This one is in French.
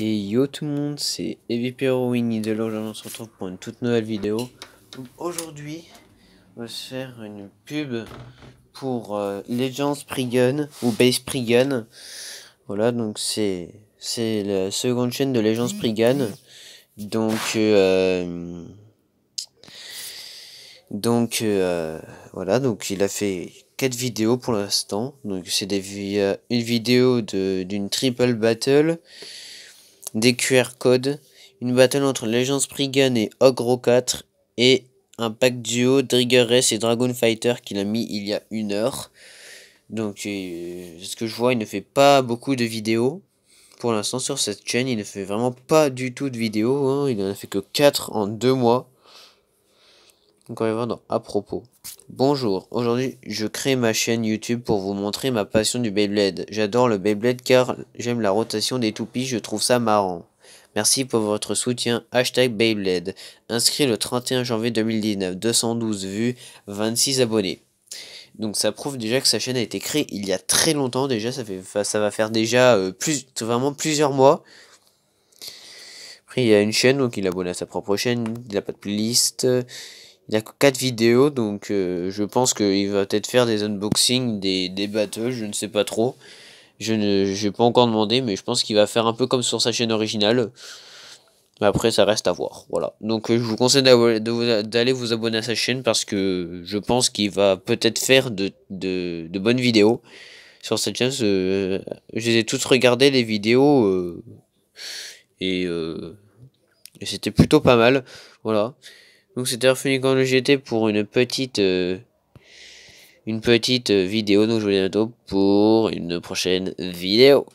Et yo tout le monde, c'est Evie Winnie de on se retrouve pour une toute nouvelle vidéo. Aujourd'hui, on va se faire une pub pour euh, Legends Prigun ou Base Prigun. Voilà, donc c'est c'est la seconde chaîne de Legends Prigun. Donc euh, donc euh, voilà, donc il a fait quatre vidéos pour l'instant. Donc c'est des une vidéo d'une triple battle des QR codes, une battle entre Legends Prigan et Ogro 4 et un pack duo Drigger Race et Dragon Fighter qu'il a mis il y a une heure. Donc, ce que je vois, il ne fait pas beaucoup de vidéos. Pour l'instant, sur cette chaîne, il ne fait vraiment pas du tout de vidéos. Hein. Il n'en a fait que 4 en 2 mois. Encore une voir À propos. Bonjour, aujourd'hui je crée ma chaîne YouTube pour vous montrer ma passion du Beyblade. J'adore le Beyblade car j'aime la rotation des toupies, je trouve ça marrant. Merci pour votre soutien, hashtag Beyblade. Inscrit le 31 janvier 2019, 212 vues, 26 abonnés. Donc ça prouve déjà que sa chaîne a été créée il y a très longtemps déjà, ça, fait, ça va faire déjà euh, plus, vraiment plusieurs mois. Après il y a une chaîne, donc il abonne à sa propre chaîne, il n'a pas de playlist. Il a que 4 vidéos, donc euh, je pense qu'il va peut-être faire des unboxings, des, des battles, je ne sais pas trop. Je ne j'ai pas encore demandé, mais je pense qu'il va faire un peu comme sur sa chaîne originale. après, ça reste à voir. Voilà. Donc, euh, je vous conseille d'aller vous abonner à sa chaîne parce que je pense qu'il va peut-être faire de, bonnes vidéos sur cette chaîne. je les ai toutes regardées, les vidéos. Euh, et, et c'était plutôt pas mal. Voilà. Donc c'était Infini quand GT pour une petite euh, une petite euh, vidéo. Donc je vous dis à bientôt pour une prochaine vidéo.